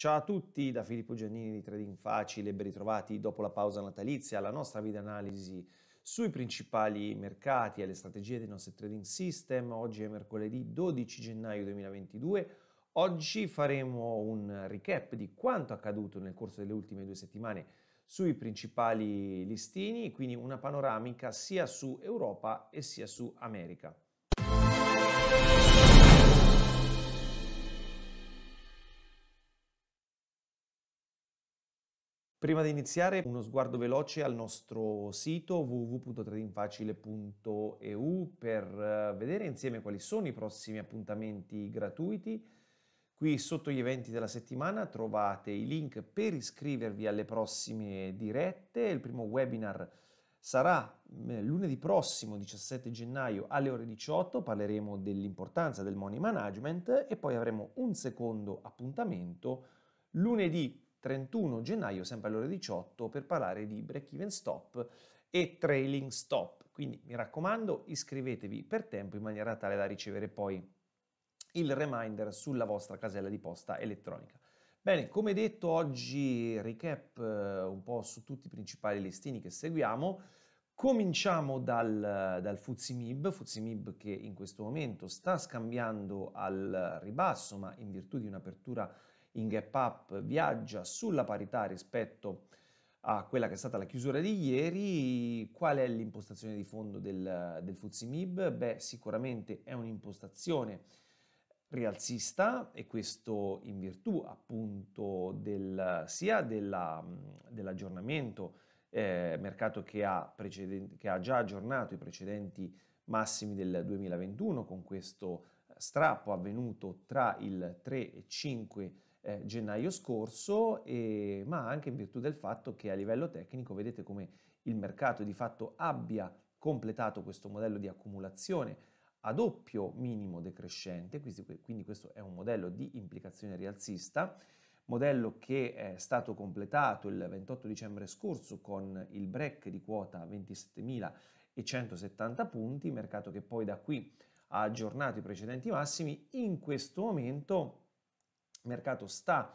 Ciao a tutti da Filippo Giannini di Trading Facile, ben ritrovati dopo la pausa natalizia alla nostra video analisi sui principali mercati e le strategie dei nostri trading system. Oggi è mercoledì 12 gennaio 2022. Oggi faremo un recap di quanto accaduto nel corso delle ultime due settimane sui principali listini, quindi una panoramica sia su Europa e sia su America. Prima di iniziare uno sguardo veloce al nostro sito www.tradingfacile.eu per eh, vedere insieme quali sono i prossimi appuntamenti gratuiti. Qui sotto gli eventi della settimana trovate i link per iscrivervi alle prossime dirette. Il primo webinar sarà mm, lunedì prossimo 17 gennaio alle ore 18, parleremo dell'importanza del money management e poi avremo un secondo appuntamento lunedì 31 gennaio, sempre alle ore 18, per parlare di break-even stop e trailing stop. Quindi mi raccomando, iscrivetevi per tempo in maniera tale da ricevere poi il reminder sulla vostra casella di posta elettronica. Bene, come detto oggi recap eh, un po' su tutti i principali listini che seguiamo. Cominciamo dal, dal Fuzimib, Fuzimib che in questo momento sta scambiando al ribasso, ma in virtù di un'apertura in gap up viaggia sulla parità rispetto a quella che è stata la chiusura di ieri. Qual è l'impostazione di fondo del, del Fuzimib? Beh, sicuramente è un'impostazione rialzista e questo in virtù appunto del, sia della, dell'aggiornamento eh, mercato che ha, che ha già aggiornato i precedenti massimi del 2021 con questo strappo avvenuto tra il 3 e 5 eh, gennaio scorso, e, ma anche in virtù del fatto che a livello tecnico vedete come il mercato di fatto abbia completato questo modello di accumulazione a doppio minimo decrescente, quindi questo è un modello di implicazione rialzista, modello che è stato completato il 28 dicembre scorso con il break di quota 27.170 punti, mercato che poi da qui ha aggiornato i precedenti massimi, in questo momento mercato sta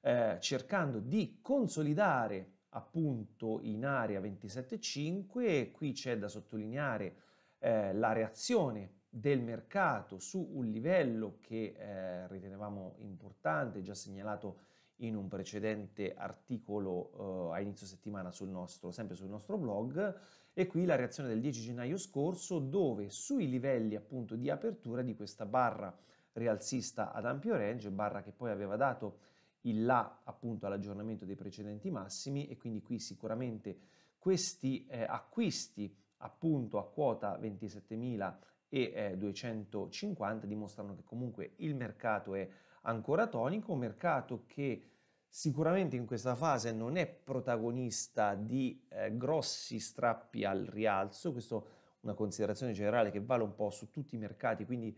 eh, cercando di consolidare appunto in area 27.5 e qui c'è da sottolineare eh, la reazione del mercato su un livello che eh, ritenevamo importante, già segnalato in un precedente articolo eh, a inizio settimana sul nostro, sempre sul nostro blog, e qui la reazione del 10 gennaio scorso dove sui livelli appunto di apertura di questa barra rialzista ad ampio range, barra che poi aveva dato il là appunto all'aggiornamento dei precedenti massimi e quindi qui sicuramente questi eh, acquisti appunto a quota 27.250 eh, dimostrano che comunque il mercato è ancora tonico, un mercato che sicuramente in questa fase non è protagonista di eh, grossi strappi al rialzo, questa è una considerazione generale che vale un po' su tutti i mercati, quindi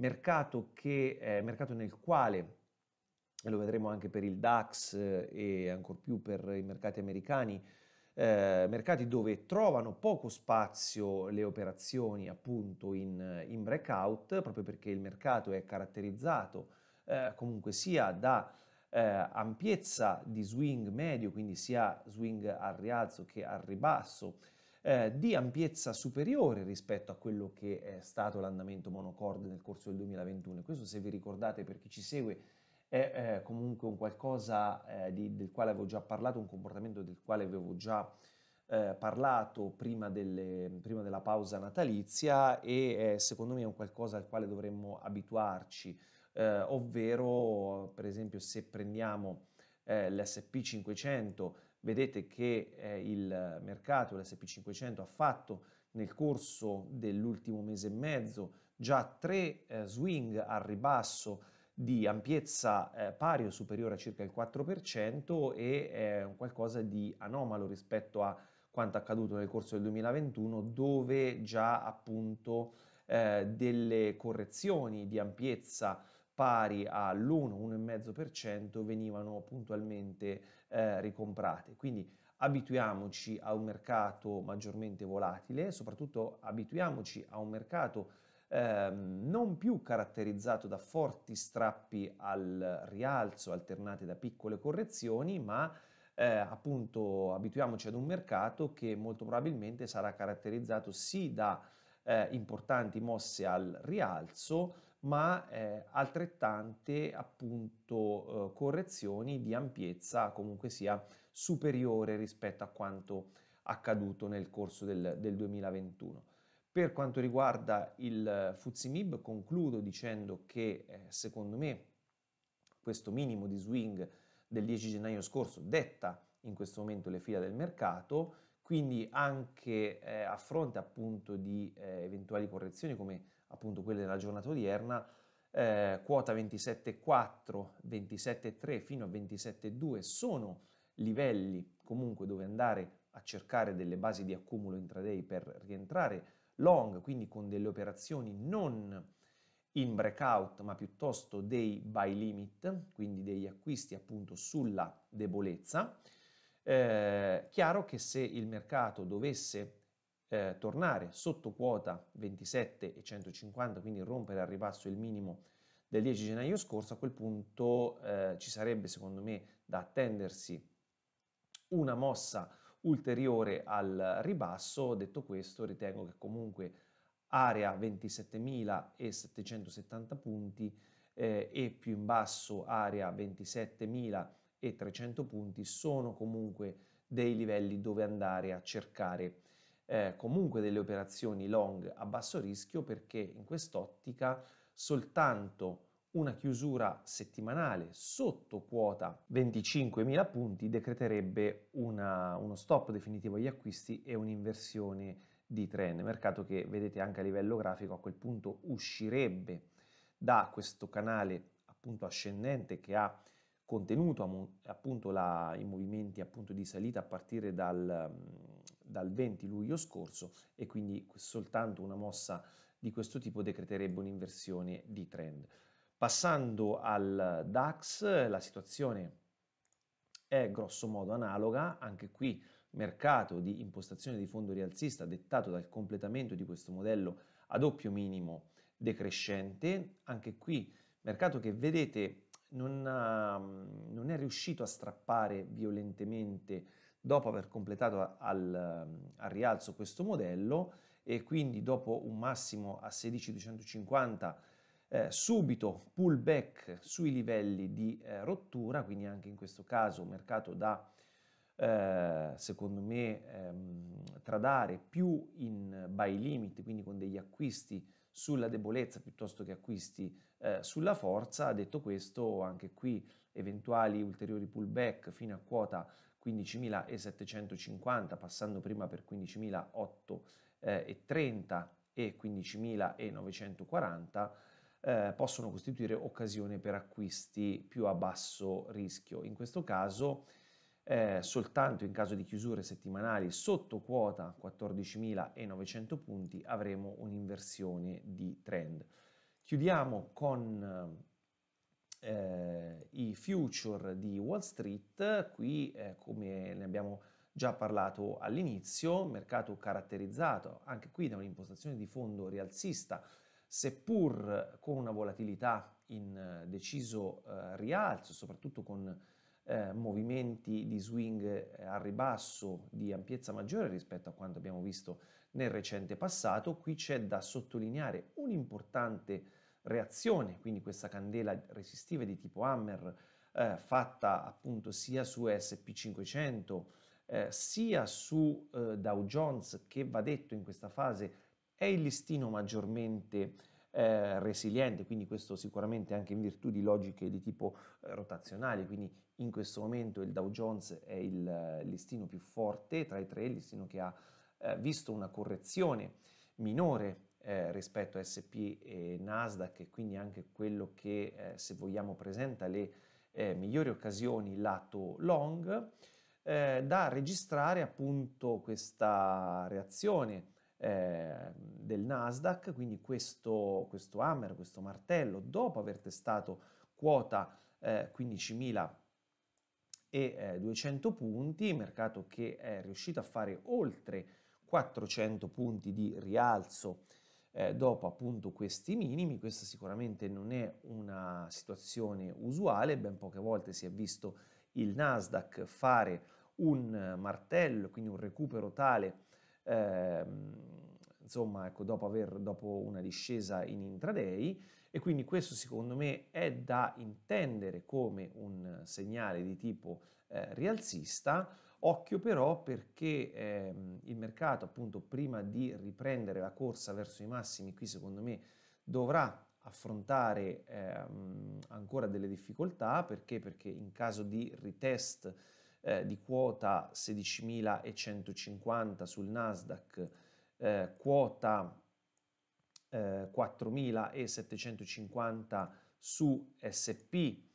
mercato, che, eh, mercato nel quale, e lo vedremo anche per il DAX eh, e ancor più per i mercati americani, eh, mercati dove trovano poco spazio le operazioni appunto in, in breakout, proprio perché il mercato è caratterizzato eh, comunque sia da eh, ampiezza di swing medio, quindi sia swing al rialzo che al ribasso, eh, di ampiezza superiore rispetto a quello che è stato l'andamento monocorde nel corso del 2021. Questo se vi ricordate per chi ci segue è eh, comunque un qualcosa eh, di, del quale avevo già parlato, un comportamento del quale avevo già eh, parlato prima, delle, prima, della pausa natalizia e eh, secondo me è un qualcosa al quale dovremmo abituarci, eh, ovvero per esempio se prendiamo l'SP 500 vedete che eh, il mercato, l'SP500, ha fatto nel corso dell'ultimo mese e mezzo già tre eh, swing al ribasso di ampiezza eh, pari o superiore a circa il 4% e è eh, qualcosa di anomalo rispetto a quanto accaduto nel corso del 2021 dove già appunto eh, delle correzioni di ampiezza pari all'1-1,5% venivano puntualmente eh, ricomprate. Quindi abituiamoci a un mercato maggiormente volatile, soprattutto abituiamoci a un mercato eh, non più caratterizzato da forti strappi al rialzo alternati da piccole correzioni, ma eh, appunto abituiamoci ad un mercato che molto probabilmente sarà caratterizzato sì da eh, importanti mosse al rialzo, ma eh, altrettante appunto eh, correzioni di ampiezza comunque sia superiore rispetto a quanto accaduto nel corso del, del 2021. Per quanto riguarda il Fuzimib concludo dicendo che eh, secondo me questo minimo di swing del 10 gennaio scorso detta in questo momento le fila del mercato, quindi anche eh, a fronte appunto di eh, eventuali correzioni come appunto quelle della giornata odierna, eh, quota 27,4, 27,3 fino a 27,2 sono livelli comunque dove andare a cercare delle basi di accumulo intraday per rientrare long, quindi con delle operazioni non in breakout ma piuttosto dei buy limit, quindi degli acquisti appunto sulla debolezza. Eh, chiaro che se il mercato dovesse eh, tornare sotto quota 27 e 150, quindi rompere al ribasso il minimo del 10 gennaio scorso, a quel punto eh, ci sarebbe secondo me da attendersi una mossa ulteriore al ribasso. Detto questo, ritengo che comunque area 27.770 punti eh, e più in basso area 27.300 punti sono comunque dei livelli dove andare a cercare eh, comunque delle operazioni long a basso rischio perché in quest'ottica soltanto una chiusura settimanale sotto quota 25.000 punti decreterebbe una, uno stop definitivo agli acquisti e un'inversione di trend, mercato che vedete anche a livello grafico a quel punto uscirebbe da questo canale appunto ascendente che ha contenuto appunto la, i movimenti appunto di salita a partire dal, dal 20 luglio scorso e quindi soltanto una mossa di questo tipo decreterebbe un'inversione di trend. Passando al DAX, la situazione è grossomodo analoga, anche qui mercato di impostazione di fondo rialzista dettato dal completamento di questo modello a doppio minimo decrescente, anche qui mercato che vedete non, ha, non è riuscito a strappare violentemente Dopo aver completato al, al rialzo questo modello e quindi dopo un massimo a 16250 eh, subito pullback sui livelli di eh, rottura, quindi anche in questo caso un mercato da eh, secondo me ehm, tradare più in buy limit, quindi con degli acquisti sulla debolezza piuttosto che acquisti eh, sulla forza. Detto questo, anche qui eventuali ulteriori pullback fino a quota 15.750, passando prima per 15.830 eh, e 15.940, eh, possono costituire occasione per acquisti più a basso rischio. In questo caso, eh, soltanto in caso di chiusure settimanali sotto quota 14.900 punti avremo un'inversione di trend. Chiudiamo con eh, i future di Wall Street, qui eh, come ne abbiamo già parlato all'inizio, mercato caratterizzato anche qui da un'impostazione di fondo rialzista, seppur con una volatilità in eh, deciso eh, rialzo, soprattutto con eh, movimenti di swing eh, a ribasso di ampiezza maggiore rispetto a quanto abbiamo visto nel recente passato, qui c'è da sottolineare un importante reazione, quindi questa candela resistiva di tipo Hammer eh, fatta appunto sia su SP500 eh, sia su eh, Dow Jones che va detto in questa fase è il listino maggiormente eh, resiliente, quindi questo sicuramente anche in virtù di logiche di tipo eh, rotazionale, quindi in questo momento il Dow Jones è il eh, listino più forte tra i tre, il listino che ha visto una correzione minore eh, rispetto a SP e Nasdaq e quindi anche quello che eh, se vogliamo presenta le eh, migliori occasioni lato long, eh, da registrare appunto questa reazione eh, del Nasdaq, quindi questo, questo hammer, questo martello, dopo aver testato quota 15.000 eh, e 200 punti, mercato che è riuscito a fare oltre 400 punti di rialzo eh, dopo appunto questi minimi. Questa sicuramente non è una situazione usuale, ben poche volte si è visto il Nasdaq fare un martello, quindi un recupero tale, ehm, insomma, ecco, dopo, aver, dopo una discesa in intraday e quindi questo secondo me è da intendere come un segnale di tipo eh, rialzista Occhio però perché ehm, il mercato appunto prima di riprendere la corsa verso i massimi qui secondo me dovrà affrontare ehm, ancora delle difficoltà perché? perché in caso di retest eh, di quota 16.150 sul Nasdaq, eh, quota eh, 4.750 su SP,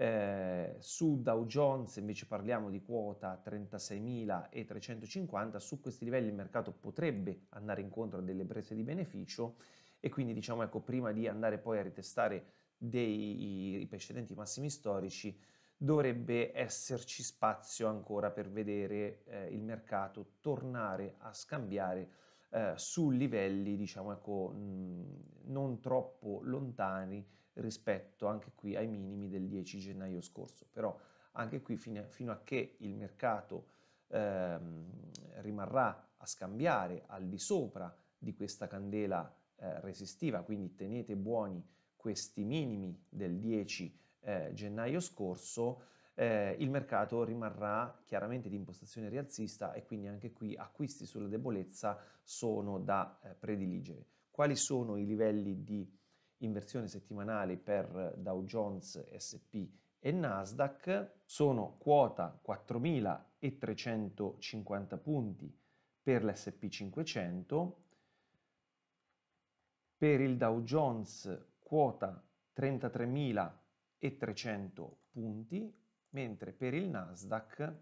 eh, su Dow Jones invece parliamo di quota 36.350, su questi livelli il mercato potrebbe andare incontro a delle prese di beneficio e quindi diciamo ecco prima di andare poi a ritestare dei precedenti massimi storici dovrebbe esserci spazio ancora per vedere eh, il mercato tornare a scambiare eh, su livelli diciamo ecco mh, mm, non troppo lontani rispetto anche qui ai minimi del 10 gennaio scorso. Però anche qui fino a, fino a che il mercato ehm, rimarrà a scambiare al di sopra di questa candela eh, resistiva, quindi tenete buoni questi minimi del 10 eh, gennaio scorso, eh, il mercato rimarrà chiaramente di impostazione rialzista e quindi anche qui acquisti sulla debolezza sono da eh, prediligere. Quali sono i livelli di in versione settimanale per Dow Jones, SP e Nasdaq, sono quota 4.350 punti per l'SP 500, per il Dow Jones quota 33.300 punti, mentre per il Nasdaq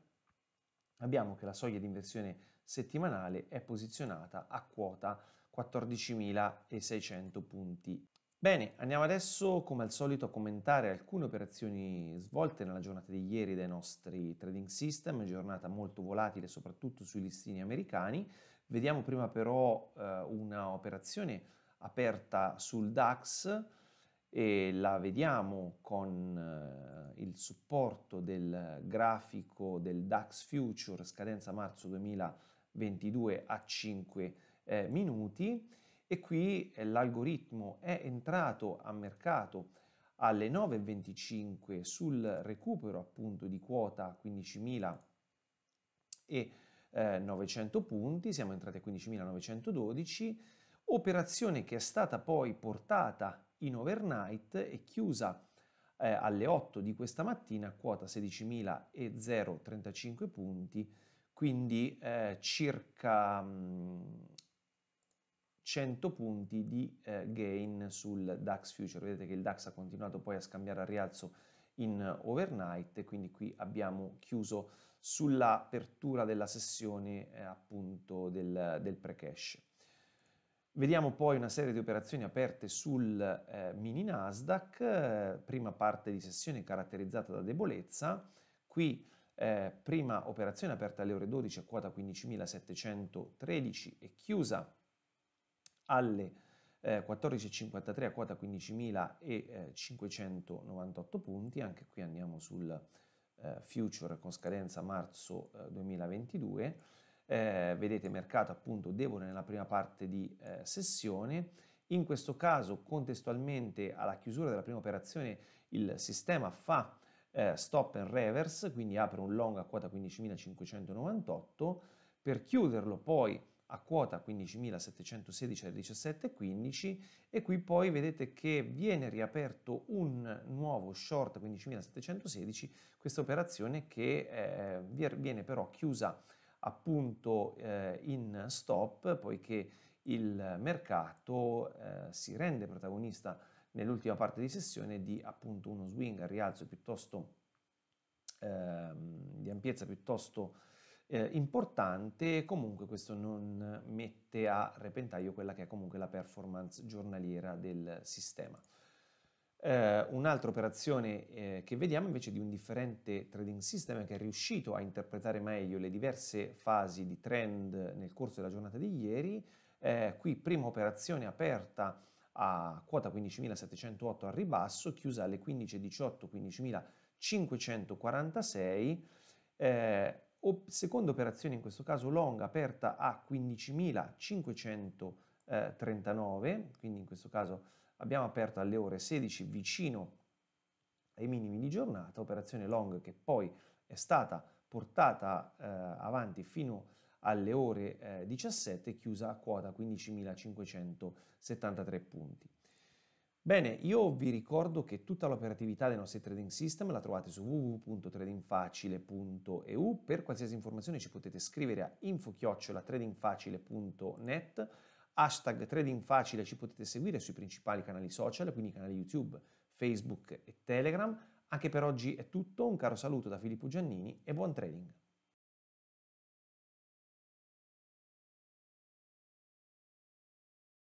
abbiamo che la soglia di inversione settimanale è posizionata a quota 14.600 punti. Bene, andiamo adesso come al solito a commentare alcune operazioni svolte nella giornata di ieri dai nostri trading system, giornata molto volatile soprattutto sui listini americani. Vediamo prima però eh, una operazione aperta sul DAX e la vediamo con eh, il supporto del grafico del DAX Future scadenza marzo 2022 a 5 eh, minuti e qui eh, l'algoritmo è entrato a mercato alle 9.25 sul recupero appunto di quota 15.900 eh, punti, siamo entrati a 15.912, operazione che è stata poi portata in overnight e chiusa eh, alle 8 di questa mattina a quota 16.035 punti, quindi eh, circa mh, mm, 100 punti di eh, gain sul DAX Future. Vedete che il DAX ha continuato poi a scambiare a rialzo in overnight, quindi qui abbiamo chiuso sull'apertura della sessione eh, appunto del, del pre-cash. Vediamo poi una serie di operazioni aperte sul eh, mini Nasdaq, eh, prima parte di sessione caratterizzata da debolezza, qui eh, prima operazione aperta alle ore 12 a quota 15.713 e chiusa alle eh, 14,53 a quota 15.598 punti, anche qui andiamo sul eh, future con scadenza marzo 2022, eh, eh, vedete mercato appunto debole nella prima parte di eh, sessione, in questo caso contestualmente alla chiusura della prima operazione il sistema fa stop and reverse, quindi apre un long a quota 15.598, per chiuderlo poi a quota 15.716,17,15 e qui poi vedete che viene riaperto un nuovo short 15.716, questa operazione che eh, viene però chiusa appunto eh, in stop poiché il mercato eh, si rende protagonista nell'ultima parte di sessione di appunto uno swing a rialzo piuttosto ehm, di ampiezza piuttosto eh, importante, comunque questo non mette a repentaglio quella che è comunque la performance giornaliera del sistema. Eh, un'altra operazione eh, che vediamo invece di un differente trading system che è riuscito a interpretare meglio le diverse fasi di trend nel corso della giornata di ieri, eh, qui prima operazione aperta a quota 15.708 al ribasso, chiusa alle 15.18, 15.546, seconda operazione, in questo caso long, aperta a 15.539, quindi in questo caso abbiamo aperto alle ore 16 vicino ai minimi di giornata, operazione long che poi è stata portata eh, avanti fino alle ore eh, 17, chiusa a quota 15.573 punti. Bene, io vi ricordo che tutta l'operatività dei nostri trading system la trovate su www.tradingfacile.eu. Per qualsiasi informazione ci potete scrivere a infochiocciolatradingfacile.net. tradingfacilenet Hashtag tradingfacile ci potete seguire sui principali canali social, quindi canali YouTube, Facebook e Telegram. Anche per oggi è tutto, un caro saluto da Filippo Giannini e buon trading!